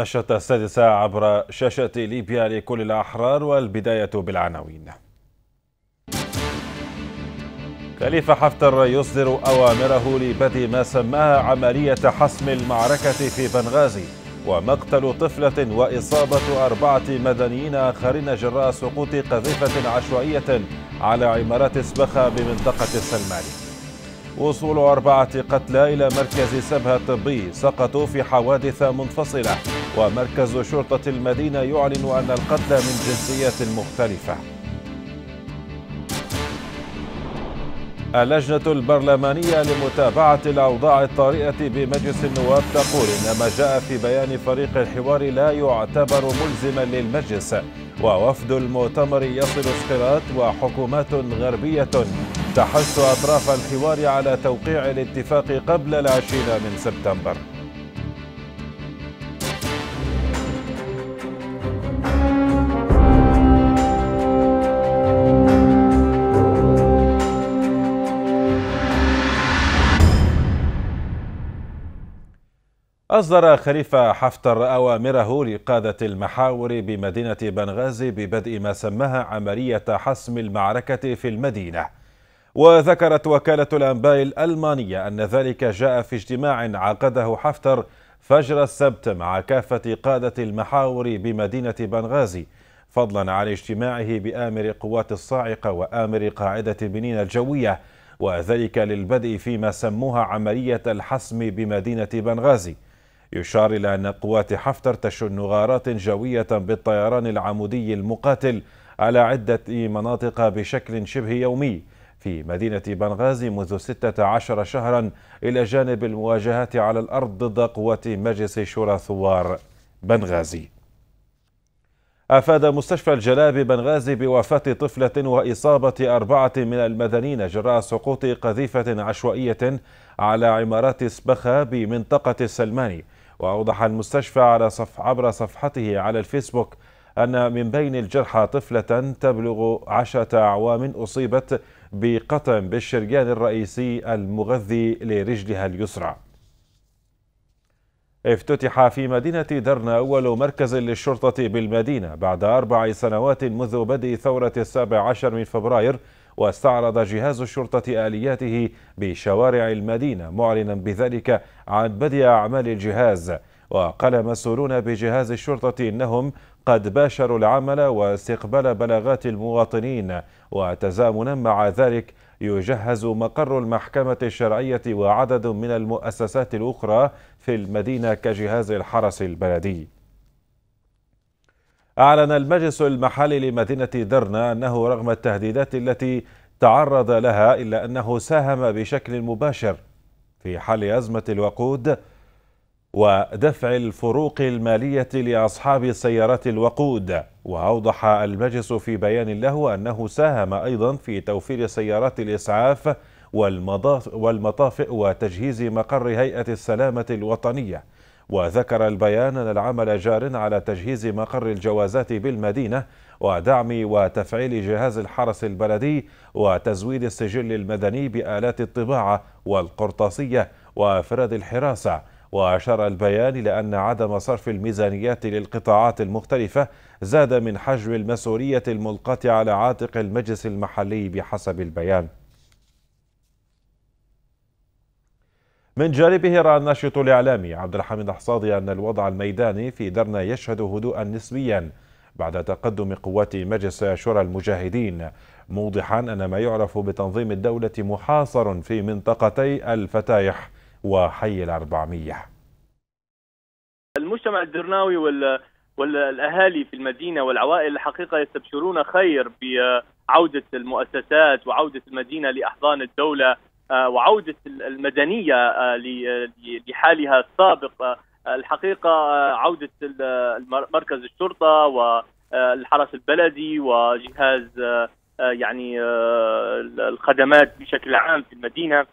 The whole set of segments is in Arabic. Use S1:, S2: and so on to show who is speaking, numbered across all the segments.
S1: نشرة السادسة عبر شاشة ليبيا لكل الأحرار والبداية بالعناوين خليفة حفتر يصدر أوامره لبدء ما سماها عملية حسم المعركة في بنغازي ومقتل طفلة وإصابة أربعة مدنيين آخرين جراء سقوط قذيفة عشوائية على عمارات سبخة بمنطقة السلماني وصول أربعة قتلى إلى مركز سبها الطبي سقطوا في حوادث منفصلة ومركز شرطة المدينة يعلن أن القتلى من جنسيات مختلفة اللجنة البرلمانية لمتابعة الأوضاع الطارئة بمجلس النواب تقول إن ما جاء في بيان فريق الحوار لا يعتبر ملزما للمجلس ووفد المؤتمر يصل سقراط وحكومات غربية تحث أطراف الحوار على توقيع الاتفاق قبل العشرين من سبتمبر أصدر خليفة حفتر أوامره لقادة المحاور بمدينة بنغازي ببدء ما سماها عملية حسم المعركة في المدينة وذكرت وكالة الأنباء الألمانية أن ذلك جاء في اجتماع عقده حفتر فجر السبت مع كافة قادة المحاور بمدينة بنغازي فضلا عن اجتماعه بآمر قوات الصاعقة وآمر قاعدة بنين الجوية وذلك للبدء فيما سموها عملية الحسم بمدينة بنغازي يشار إلى أن قوات حفتر تشن غارات جوية بالطيران العمودي المقاتل على عدة مناطق بشكل شبه يومي في مدينة بنغازي منذ 16 شهرا إلى جانب المواجهات على الأرض ضد قوات مجلس شورى ثوار بنغازي أفاد مستشفى الجلاء ببنغازي بوفاة طفلة وإصابة أربعة من المدنيين جراء سقوط قذيفة عشوائية على عمارات سبخة بمنطقة السلماني وأوضح المستشفى على صف عبر صفحته على الفيسبوك أن من بين الجرحى طفلة تبلغ عشرة أعوام أصيبت بقطع بالشريان الرئيسي المغذي لرجلها اليسرى افتتح في مدينة درنا أول مركز للشرطة بالمدينة بعد أربع سنوات منذ بدء ثورة السابع عشر من فبراير واستعرض جهاز الشرطة آلياته بشوارع المدينة معلنا بذلك عن بدء أعمال الجهاز وقال مسؤولون بجهاز الشرطة إنهم قد باشروا العمل واستقبال بلاغات المواطنين وتزامنا مع ذلك يجهز مقر المحكمة الشرعية وعدد من المؤسسات الأخرى في المدينة كجهاز الحرس البلدي أعلن المجلس المحلي لمدينة درنا أنه رغم التهديدات التي تعرض لها إلا أنه ساهم بشكل مباشر في حل أزمة الوقود ودفع الفروق المالية لأصحاب سيارات الوقود وأوضح المجلس في بيان له أنه ساهم أيضا في توفير سيارات الإسعاف والمطافئ وتجهيز مقر هيئة السلامة الوطنية وذكر البيان أن العمل جار على تجهيز مقر الجوازات بالمدينة ودعم وتفعيل جهاز الحرس البلدي وتزويد السجل المدني بآلات الطباعة والقرطاسية وأفراد الحراسة وأشار البيان إلى أن عدم صرف الميزانيات للقطاعات المختلفة زاد من حجم المسؤولية الملقاة على عاتق المجلس المحلي بحسب البيان من جانبه رأى الناشط الإعلامي عبد الحميد الحصادي أن الوضع الميداني في درنا يشهد هدوءا نسبيا بعد تقدم قوات مجلس شورى المجاهدين موضحا أن ما يعرف بتنظيم الدولة محاصر في منطقتي الفتايح وحي الأربعمية
S2: المجتمع الدرناوي وال... والاهالي في المدينه والعوائل الحقيقه يستبشرون خير بعوده المؤسسات وعوده المدينه لاحضان الدوله آه، وعودة المدنية آه، لحالها السابق آه، الحقيقة عودة مركز الشرطة والحرس البلدي وجهاز يعني الخدمات بشكل عام في المدينة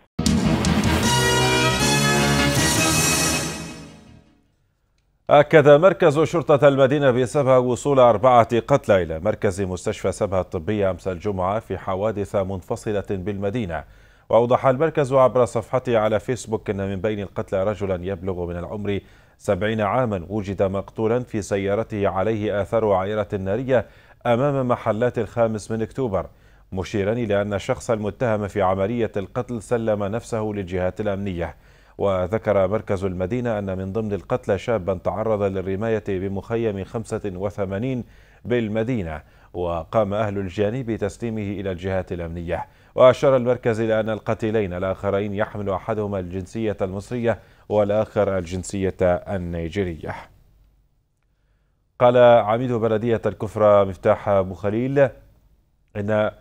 S1: أكد مركز شرطة المدينة بسبها وصول أربعة قتلى إلى مركز مستشفى سبها الطبية أمس الجمعة في حوادث منفصلة بالمدينة وأوضح المركز عبر صفحته على فيسبوك أن من بين القتلى رجلا يبلغ من العمر سبعين عاما وجد مقتولا في سيارته عليه آثار عائرة نارية أمام محلات الخامس من أكتوبر مشيرا إلى أن الشخص المتهم في عملية القتل سلم نفسه للجهات الأمنية وذكر مركز المدينة أن من ضمن القتلى شابا تعرض للرماية بمخيم 85 بالمدينة وقام أهل الجانب بتسليمه إلى الجهات الأمنية وأشار المركز إلى أن القتيلين الآخرين يحمل أحدهما الجنسية المصرية والآخر الجنسية النيجيرية قال عميد بلدية الكفرة مفتاح أبو خليل إن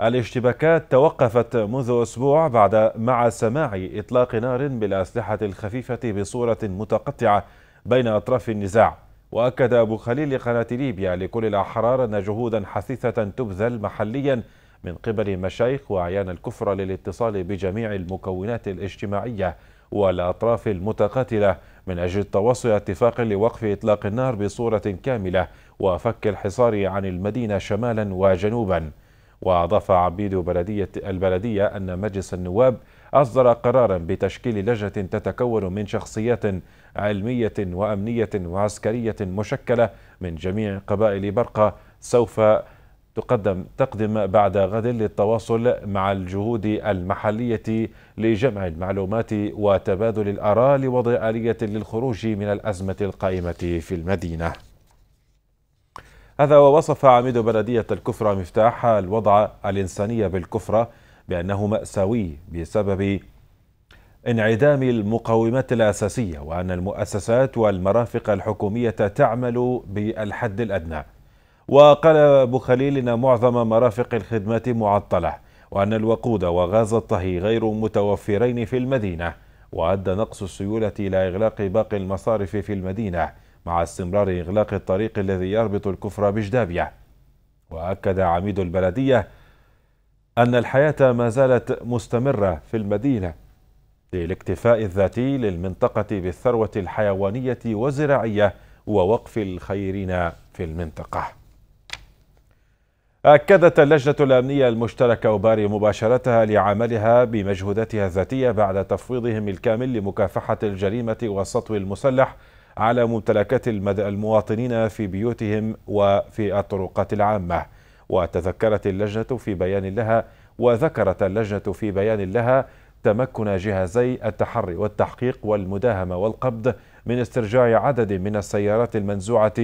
S1: الاشتباكات توقفت منذ أسبوع بعد مع سماع إطلاق نار بالأسلحة الخفيفة بصورة متقطعة بين أطراف النزاع وأكد أبو خليل لقناة ليبيا لكل الأحرار أن جهودا حثيثة تبذل محليا من قبل مشايخ وأعيان الكفر للاتصال بجميع المكونات الاجتماعية والأطراف المتقاتلة من أجل التواصل اتفاق لوقف إطلاق النار بصورة كاملة وفك الحصار عن المدينة شمالا وجنوبا وأضاف عبيد بلدية البلدية أن مجلس النواب أصدر قرارا بتشكيل لجنة تتكون من شخصيات علمية وأمنية وعسكرية مشكلة من جميع قبائل برقة سوف تقدم تقدم بعد غد للتواصل مع الجهود المحلية لجمع المعلومات وتبادل الآراء لوضع آلية للخروج من الأزمة القائمة في المدينة هذا ووصف عميد بلدية الكفرة مفتاح الوضع الإنساني بالكفرة بأنه مأساوي بسبب انعدام المقومات الأساسية وأن المؤسسات والمرافق الحكومية تعمل بالحد الأدنى وقال أبو خليل إن معظم مرافق الخدمات معطلة وأن الوقود وغاز الطهي غير متوفرين في المدينة وأدى نقص السيولة إلى إغلاق باقي المصارف في المدينة مع استمرار إغلاق الطريق الذي يربط الكفر بجدابية وأكد عميد البلدية أن الحياة ما زالت مستمرة في المدينة للاكتفاء الذاتي للمنطقة بالثروة الحيوانية والزراعية ووقف الخيرين في المنطقة أكدت اللجنة الأمنية المشتركة أوباري مباشرتها لعملها بمجهوداتها الذاتية بعد تفويضهم الكامل لمكافحة الجريمة والسطو المسلح على ممتلكات المواطنين في بيوتهم وفي الطرقات العامة وتذكرت اللجنة في بيان لها وذكرت اللجنة في بيان لها تمكن جهازي التحري والتحقيق والمداهمة والقبض من استرجاع عدد من السيارات المنزوعة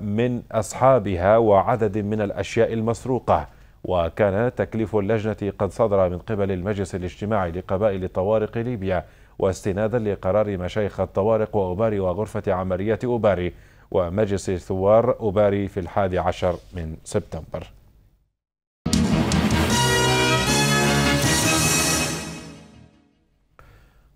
S1: من أصحابها وعدد من الأشياء المسروقة وكان تكليف اللجنة قد صدر من قبل المجلس الاجتماعي لقبائل طوارق ليبيا واستنادا لقرار مشايخ الطوارق وأوباري وغرفة عمليات أوباري ومجلس ثوار أوباري في الحادي عشر من سبتمبر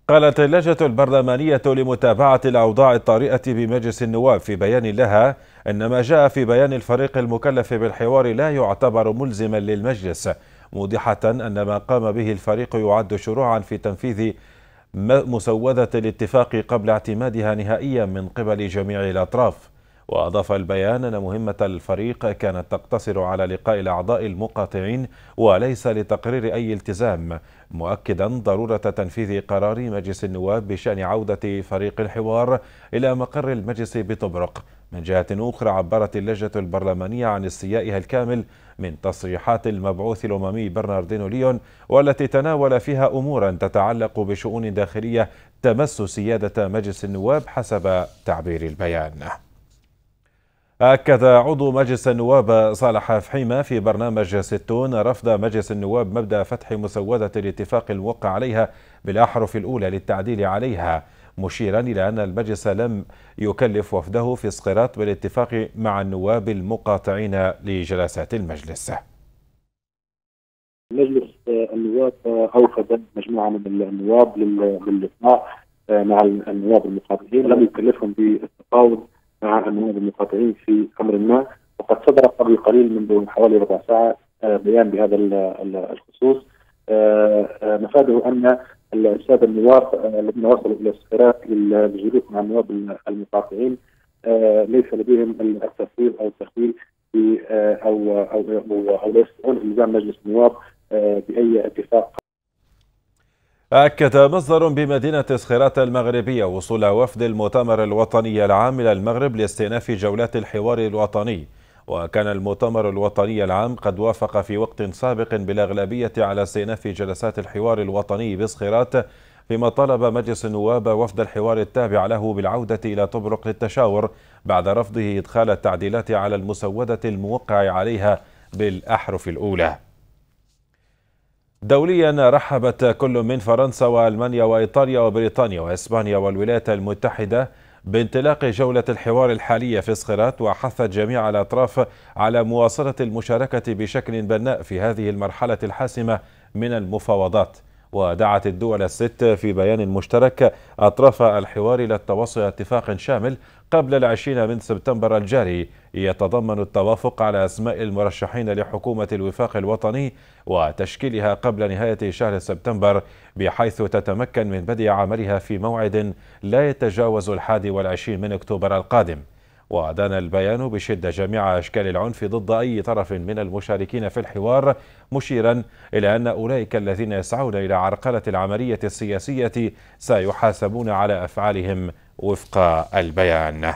S1: قالت اللجنة البرلمانية لمتابعة الأوضاع الطارئة بمجلس النواب في بيان لها أن ما جاء في بيان الفريق المكلف بالحوار لا يعتبر ملزما للمجلس موضحة أن ما قام به الفريق يعد شروعا في تنفيذ مسودة الاتفاق قبل اعتمادها نهائيا من قبل جميع الأطراف وأضاف البيان أن مهمة الفريق كانت تقتصر على لقاء الأعضاء المقاطعين وليس لتقرير أي التزام مؤكدا ضرورة تنفيذ قرار مجلس النواب بشأن عودة فريق الحوار إلى مقر المجلس بطبرق من جهة أخرى عبرت اللجنة البرلمانية عن استيائها الكامل من تصريحات المبعوث الأممي برناردينو ليون والتي تناول فيها أمورا تتعلق بشؤون داخلية تمس سيادة مجلس النواب حسب تعبير البيان أكد عضو مجلس النواب صالح فحيمة في برنامج ستون رفض مجلس النواب مبدأ فتح مسودة الاتفاق الموقع عليها بالأحرف الأولى للتعديل عليها مشيرا إلى أن المجلس لم يكلف وفده في اسقراط بالاتفاق مع النواب المقاطعين لجلسات المجلس
S2: مجلس النواب أوفد مجموعة من النواب للإطناع آه، مع النواب المقاطعين لم يكلفهم بالتفاوض مع النواب المقاطعين في امر ما وقد صدر قبل قليل منذ حوالي ربع ساعه آه، بيان بهذا الخصوص آه، آه، مفاده ان الساده النواب الذين وصلوا الى السفارات للجلوس مع النواب المقاطعين ليس لديهم التفصيل او التخويل او او او, أو لا يستطيعون الزام مجلس النواب باي اتفاق
S1: أكد مصدر بمدينة سخيرات المغربية وصول وفد المؤتمر الوطني العام إلى المغرب لاستئناف جولات الحوار الوطني وكان المؤتمر الوطني العام قد وافق في وقت سابق بالأغلبية على استئناف جلسات الحوار الوطني بسخيرات فيما طلب مجلس النواب وفد الحوار التابع له بالعودة إلى طبرق للتشاور بعد رفضه إدخال التعديلات على المسودة الموقع عليها بالأحرف الأولى دوليا رحبت كل من فرنسا والمانيا وايطاليا وبريطانيا واسبانيا والولايات المتحده بانطلاق جولة الحوار الحالية في صخرات وحثت جميع الأطراف على مواصلة المشاركة بشكل بناء في هذه المرحلة الحاسمة من المفاوضات ودعت الدول الست في بيان مشترك أطراف الحوار إلى التوصل اتفاق شامل قبل العشرين من سبتمبر الجاري يتضمن التوافق على أسماء المرشحين لحكومة الوفاق الوطني وتشكيلها قبل نهاية شهر سبتمبر بحيث تتمكن من بدء عملها في موعد لا يتجاوز الحادي والعشرين من أكتوبر القادم ودان البيان بشدة جميع أشكال العنف ضد أي طرف من المشاركين في الحوار مشيرا إلى أن أولئك الذين يسعون إلى عرقلة العملية السياسية سيحاسبون على أفعالهم وفق البيان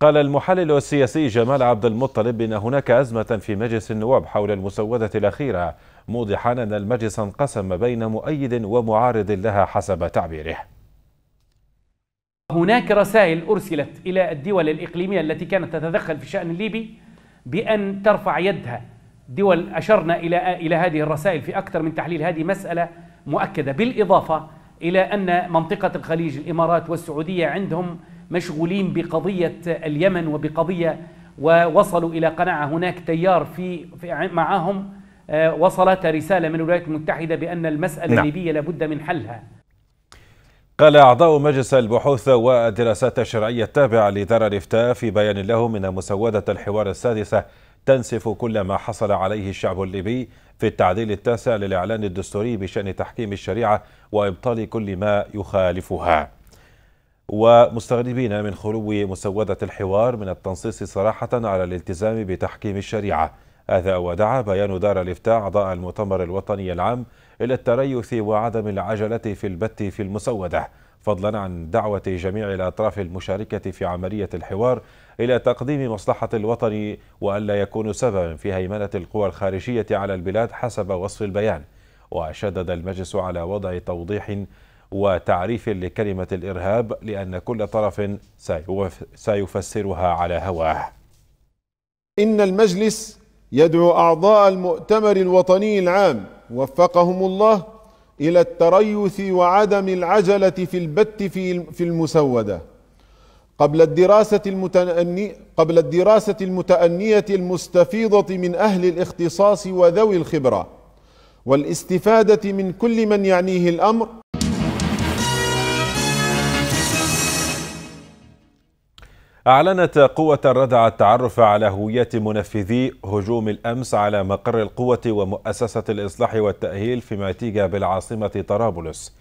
S1: قال المحلل السياسي جمال عبد المطلب إن هناك أزمة في مجلس النواب حول المسودة الأخيرة موضحا أن المجلس انقسم بين مؤيد ومعارض لها حسب تعبيره
S2: هناك رسائل أرسلت إلى الدول الإقليمية التي كانت تتدخل في الشأن الليبي بأن ترفع يدها دول أشرنا إلى إلى هذه الرسائل في أكثر من تحليل هذه مسألة مؤكدة بالإضافة إلى أن منطقة الخليج الإمارات والسعودية عندهم مشغولين بقضية اليمن وبقضية ووصلوا إلى قناعة هناك تيار في, معهم آه، وصلت رسالة من الولايات المتحدة بأن المسألة نعم. الليبية لابد من حلها
S1: قال أعضاء مجلس البحوث والدراسات الشرعية التابعة لدار الإفتاء في بيان له من مسودة الحوار السادسة تنسف كل ما حصل عليه الشعب الليبي في التعديل التاسع للإعلان الدستوري بشأن تحكيم الشريعة وإبطال كل ما يخالفها ومستغربين من خلو مسودة الحوار من التنصيص صراحة على الالتزام بتحكيم الشريعة هذا ودعا بيان دار الإفتاء أعضاء المؤتمر الوطني العام إلى التريث وعدم العجلة في البت في المسودة فضلا عن دعوة جميع الأطراف المشاركة في عملية الحوار إلى تقديم مصلحة الوطن وألا يكون سببا في هيمنة القوى الخارجية على البلاد حسب وصف البيان وشدد المجلس على وضع توضيح وتعريف لكلمة الإرهاب لأن كل طرف سيفسرها على هواه إن المجلس يدعو أعضاء المؤتمر الوطني العام وفقهم الله إلى التريث وعدم العجلة في البت في المسودة قبل الدراسة المتأني قبل الدراسة المتأنية المستفيضة من أهل الاختصاص وذوي الخبرة والاستفادة من كل من يعنيه الأمر أعلنت قوة الردع التعرف على هوية منفذي هجوم الأمس على مقر القوة ومؤسسة الإصلاح والتأهيل في ماتيجا بالعاصمة طرابلس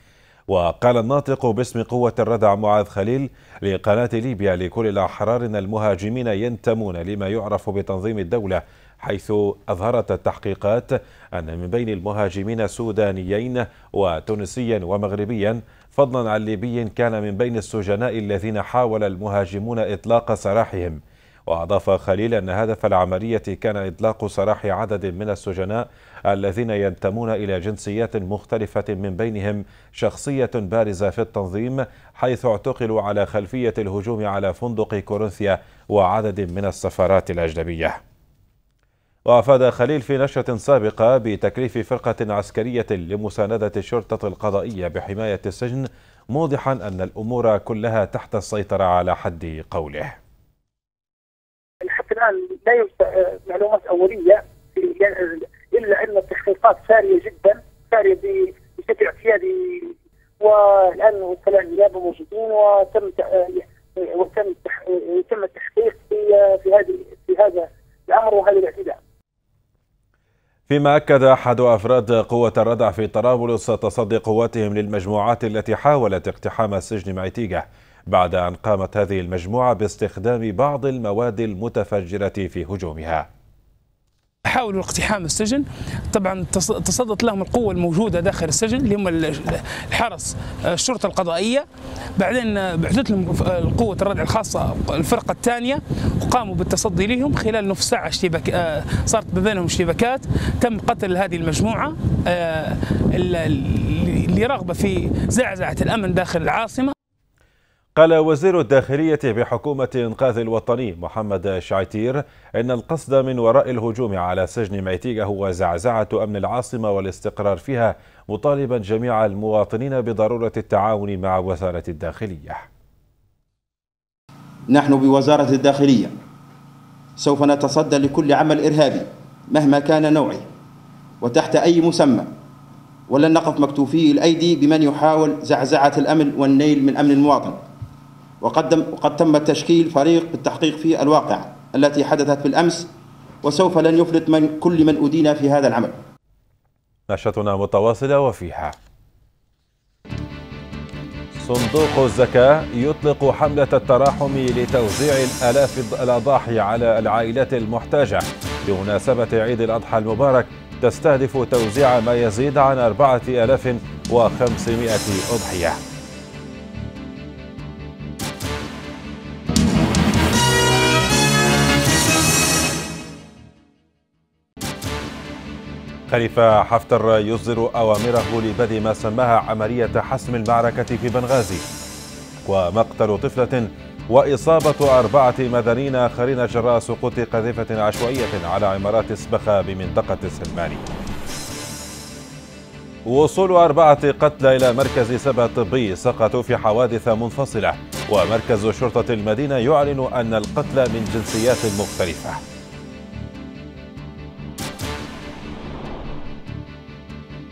S1: وقال الناطق باسم قوة الردع معاذ خليل لقناة ليبيا لكل أحرارنا المهاجمين ينتمون لما يعرف بتنظيم الدولة حيث أظهرت التحقيقات أن من بين المهاجمين سودانيين وتونسيا ومغربيا فضلا عن ليبي كان من بين السجناء الذين حاول المهاجمون إطلاق سراحهم وأضاف خليل أن هدف العملية كان إطلاق سراح عدد من السجناء الذين ينتمون إلى جنسيات مختلفة من بينهم شخصية بارزة في التنظيم حيث اعتقلوا على خلفية الهجوم على فندق كورنثيا وعدد من السفارات الأجنبية وأفاد خليل في نشرة سابقة بتكليف فرقة عسكرية لمساندة الشرطة القضائية بحماية السجن موضحا أن الأمور كلها تحت السيطرة على حد قوله
S2: لا معلومات اوليه الا ان التحقيقات ساريه جدا ساريه بشكل اعتيادي والان وكلاء النيابه موجودين وتم وتم تم التحقيق في في هذه في هذا الامر وهذا الاعتداء.
S1: فيما أكد أحد أفراد قوة الردع في طرابلس تصدي قواتهم للمجموعات التي حاولت اقتحام السجن معتيقة بعد أن قامت هذه المجموعة باستخدام بعض المواد المتفجرة في هجومها حاولوا اقتحام السجن طبعا تصدت لهم القوة الموجودة داخل
S2: السجن اللي هم الحرس الشرطة القضائية بعدين بعثت لهم قوة الردع الخاصة الفرقة الثانية وقاموا بالتصدي لهم خلال نصف ساعة اشتباك آه، صارت بينهم اشتباكات تم قتل هذه المجموعة آه،
S1: اللي رغبة في زعزعة الأمن داخل العاصمة قال وزير الداخلية بحكومة إنقاذ الوطني محمد شعيتير إن القصد من وراء الهجوم على سجن ميتيغا هو زعزعة أمن العاصمة والاستقرار فيها مطالبا جميع المواطنين بضرورة التعاون مع وزارة الداخلية نحن بوزارة الداخلية سوف نتصدى لكل عمل إرهابي مهما كان نوعه وتحت أي مسمى ولن نقف مكتوفي الأيدي بمن يحاول زعزعة الأمن والنيل من أمن المواطن وقدم وقد تم تشكيل فريق بالتحقيق في الواقع التي حدثت بالأمس وسوف لن يفلت من كل من أدين في هذا العمل نشاطنا متواصلة وفيها صندوق الزكاة يطلق حملة التراحم لتوزيع الآلاف الأضاحي على العائلات المحتاجة بمناسبة عيد الأضحى المبارك تستهدف توزيع ما يزيد عن 4500 أضحية خليفة حفتر يصدر أوامره لبدء ما سماها عملية حسم المعركة في بنغازي ومقتل طفلة وإصابة أربعة مدنيين آخرين جراء سقوط قذيفة عشوائية على عمارات سبخة بمنطقة السلماني وصول أربعة قتلى إلى مركز سبا طبي سقطوا في حوادث منفصلة ومركز شرطة المدينة يعلن أن القتلى من جنسيات مختلفة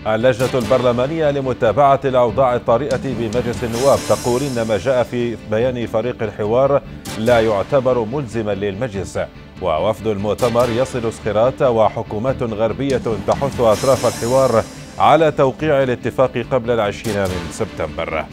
S1: اللجنة البرلمانية لمتابعة الأوضاع الطارئة بمجلس النواب تقول إن ما جاء في بيان فريق الحوار لا يعتبر ملزما للمجلس ووفد المؤتمر يصل سقراط وحكومات غربية تحث أطراف الحوار على توقيع الاتفاق قبل العشرين من سبتمبر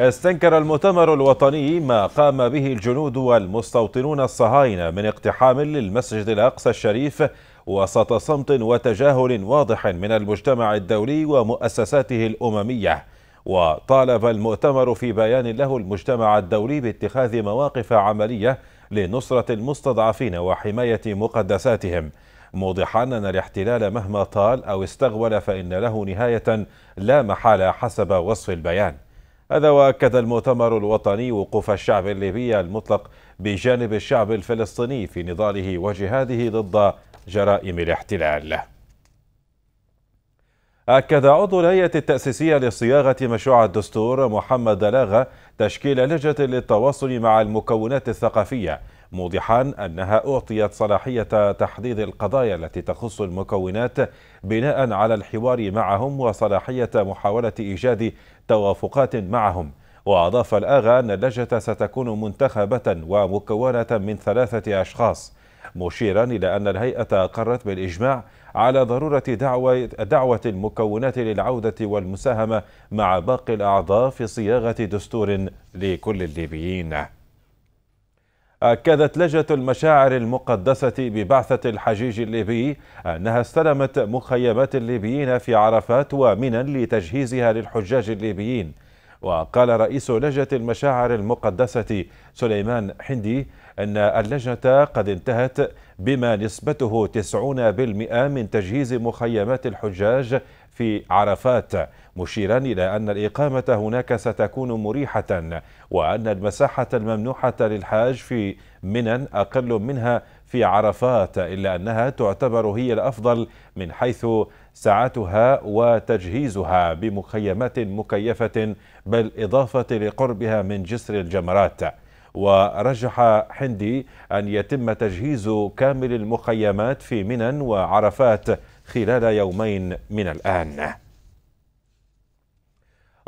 S1: استنكر المؤتمر الوطني ما قام به الجنود والمستوطنون الصهاينة من اقتحام للمسجد الأقصى الشريف وسط صمت وتجاهل واضح من المجتمع الدولي ومؤسساته الأممية وطالب المؤتمر في بيان له المجتمع الدولي باتخاذ مواقف عملية لنصرة المستضعفين وحماية مقدساتهم موضحا أن الاحتلال مهما طال أو استغول فإن له نهاية لا محالة حسب وصف البيان هذا وأكد المؤتمر الوطني وقوف الشعب الليبي المطلق بجانب الشعب الفلسطيني في نضاله وجهاده ضد جرائم الاحتلال أكد عضو الهيئة التأسيسية لصياغة مشروع الدستور محمد دلاغة تشكيل لجنة للتواصل مع المكونات الثقافية موضحا أنها أعطيت صلاحية تحديد القضايا التي تخص المكونات بناء على الحوار معهم وصلاحية محاولة إيجاد توافقات معهم وأضاف الآغا أن اللجنة ستكون منتخبة ومكونة من ثلاثة أشخاص مشيرا إلى أن الهيئة أقرت بالإجماع على ضرورة دعوة, دعوة المكونات للعودة والمساهمة مع باقي الأعضاء في صياغة دستور لكل الليبيين أكدت لجنة المشاعر المقدسة ببعثة الحجيج الليبي أنها استلمت مخيمات الليبيين في عرفات ومنى لتجهيزها للحجاج الليبيين وقال رئيس لجنة المشاعر المقدسة سليمان حندي أن اللجنة قد انتهت بما نسبته 90% من تجهيز مخيمات الحجاج في عرفات مشيرا إلى أن الإقامة هناك ستكون مريحة وأن المساحة الممنوحة للحاج في منن أقل منها في عرفات إلا أنها تعتبر هي الأفضل من حيث سعتها وتجهيزها بمخيمات مكيفة بالإضافة لقربها من جسر الجمرات ورجح حندي أن يتم تجهيز كامل المخيمات في منى وعرفات خلال يومين من الآن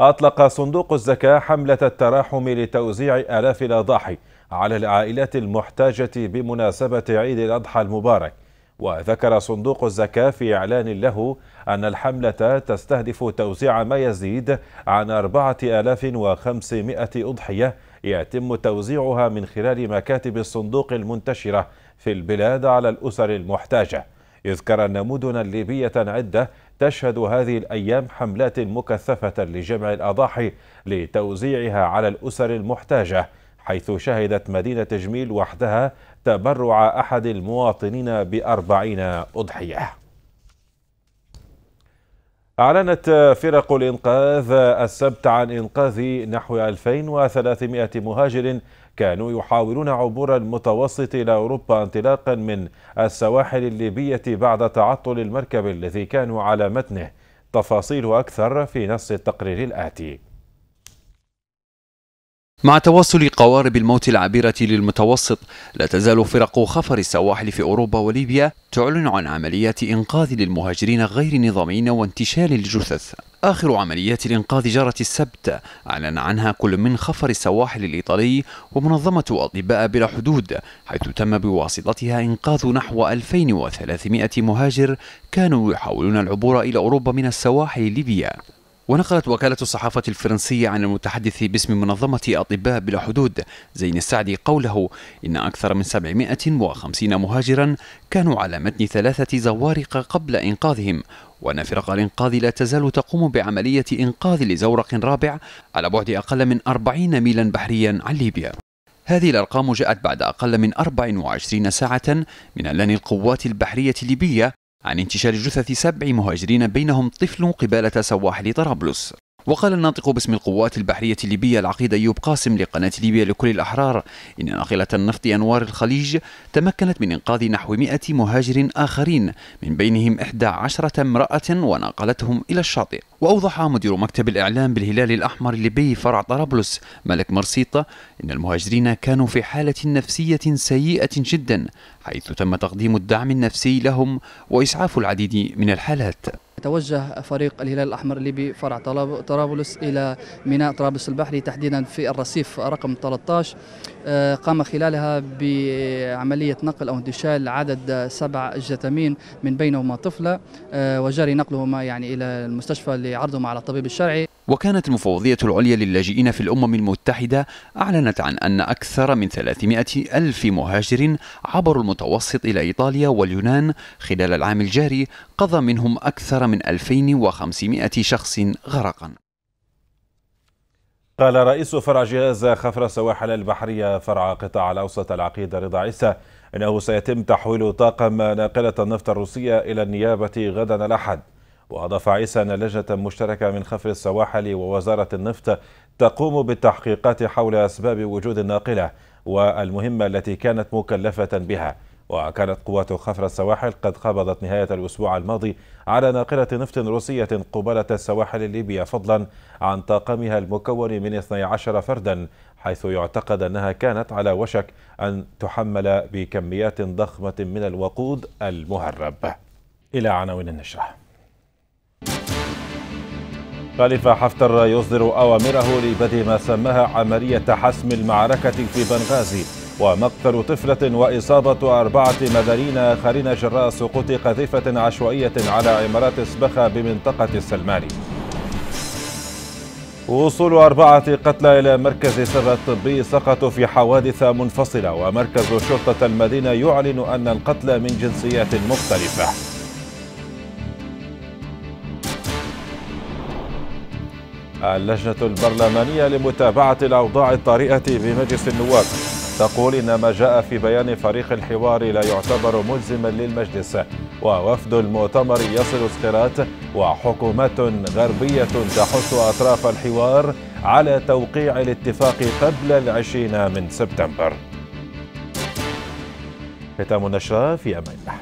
S1: أطلق صندوق الزكاة حملة التراحم لتوزيع آلاف الأضاحي على العائلات المحتاجة بمناسبة عيد الأضحى المبارك وذكر صندوق الزكاة في إعلان له أن الحملة تستهدف توزيع ما يزيد عن 4500 أضحية يتم توزيعها من خلال مكاتب الصندوق المنتشرة في البلاد على الأسر المحتاجة إذ أن مدنا ليبية عدة تشهد هذه الأيام حملات مكثفة لجمع الأضاحي لتوزيعها على الأسر المحتاجة حيث شهدت مدينة جميل وحدها تبرع أحد المواطنين بأربعين أضحية أعلنت فرق الإنقاذ السبت عن إنقاذ نحو 2300 مهاجر كانوا يحاولون عبور المتوسط إلى أوروبا انطلاقا من السواحل الليبية بعد تعطل المركب الذي كانوا على متنه تفاصيل أكثر في نص التقرير الآتي
S2: مع تواصل قوارب الموت العابرة للمتوسط لا تزال فرق خفر السواحل في أوروبا وليبيا تعلن عن عمليات إنقاذ للمهاجرين غير النظاميين وانتشال الجثث آخر عمليات الإنقاذ جرت السبت أعلن عنها كل من خفر السواحل الإيطالي ومنظمة أطباء بلا حدود حيث تم بواسطتها إنقاذ نحو 2300 مهاجر كانوا يحاولون العبور إلى أوروبا من السواحل الليبية ونقلت وكالة الصحافة الفرنسية عن المتحدث باسم منظمة أطباء بلا حدود زين السعدي قوله إن أكثر من 750 مهاجرا كانوا على متن ثلاثة زوارق قبل إنقاذهم وأن فرق الإنقاذ لا تزال تقوم بعملية إنقاذ لزورق رابع على بعد أقل من 40 ميلا بحريا عن ليبيا هذه الأرقام جاءت بعد أقل من 24 ساعة من إعلان القوات البحرية الليبية عن انتشار جثث سبع مهاجرين بينهم طفل قبالة سواحل طرابلس وقال الناطق باسم القوات البحرية الليبية العقيد أيوب قاسم لقناة ليبيا لكل الأحرار إن ناقلة النفط أنوار الخليج تمكنت من إنقاذ نحو 100 مهاجر آخرين من بينهم 11 امرأة وناقلتهم إلى الشاطئ وأوضح مدير مكتب الإعلام بالهلال الأحمر الليبي فرع طرابلس ملك مرسيطة إن المهاجرين كانوا في حالة نفسية سيئة جدا حيث تم تقديم الدعم النفسي لهم وإسعاف العديد من الحالات توجه فريق الهلال الأحمر الليبي فرع طرابلس إلى ميناء طرابلس البحري تحديدا في الرصيف رقم 13 آه، قام خلالها بعملية نقل أو انتشال عدد سبع جثامين من بينهما طفلة آه، وجري نقلهما يعني إلى المستشفى لعرضهما على الطبيب الشرعي وكانت المفوضية العليا للاجئين في الأمم المتحدة أعلنت عن أن أكثر من 300 ألف مهاجر عبروا المتوسط إلى إيطاليا واليونان خلال العام الجاري قضى منهم أكثر من 2500 شخص غرقا
S1: قال رئيس فرع جهاز خفر السواحل البحرية فرع قطاع الأوسط العقيد رضا عيسى أنه سيتم تحويل طاقم ناقلة النفط الروسية إلى النيابة غدا الأحد وأضاف عيسى أن لجنة مشتركة من خفر السواحل ووزارة النفط تقوم بالتحقيقات حول أسباب وجود الناقلة والمهمة التي كانت مكلفة بها وكانت قوات خفر السواحل قد قبضت نهاية الأسبوع الماضي على ناقلة نفط روسية قبالة السواحل الليبية فضلا عن طاقمها المكون من 12 فردا حيث يعتقد أنها كانت على وشك أن تحمل بكميات ضخمة من الوقود المهرب إلى عناوين النشره خليفة حفتر يصدر أوامره لبدء ما سماها عملية حسم المعركة في بنغازي ومقتل طفلة وإصابة أربعة مدنيين آخرين جراء سقوط قذيفة عشوائية على عمارات سبخة بمنطقة السلماني وصول أربعة قتلى إلى مركز سبا الطبي سقطوا في حوادث منفصلة ومركز شرطة المدينة يعلن أن القتلى من جنسيات مختلفة اللجنة البرلمانية لمتابعة الأوضاع الطارئة بمجلس النواب تقول إن ما جاء في بيان فريق الحوار لا يعتبر ملزما للمجلس ووفد المؤتمر يصل سقراط وحكومات غربية تحث أطراف الحوار على توقيع الاتفاق قبل العشرين من سبتمبر ختام النشرة في أمان
S2: الله